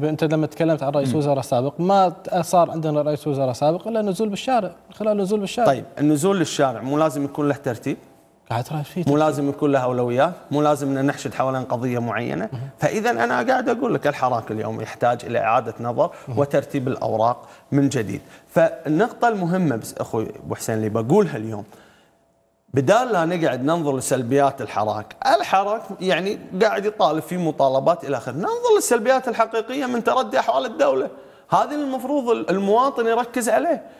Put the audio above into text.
انت لما تكلمت عن رئيس وزراء سابق ما صار عندنا رئيس وزراء سابق الا نزول بالشارع من خلال نزول بالشارع طيب النزول للشارع مو لازم يكون له ترتيب قاعد فيه مو لازم يكون له اولويات مو لازم ان نحشد حوالين قضيه معينه فاذا انا قاعد اقول لك الحراك اليوم يحتاج الى اعاده نظر وترتيب الاوراق من جديد فالنقطه المهمه بس اخوي ابو حسين اللي بقولها اليوم بدال لا نقعد ننظر لسلبيات الحراك الحراك يعني قاعد يطالب في مطالبات إلى آخره ننظر للسلبيات الحقيقية من تردي أحوال الدولة هذا المفروض المواطن يركز عليه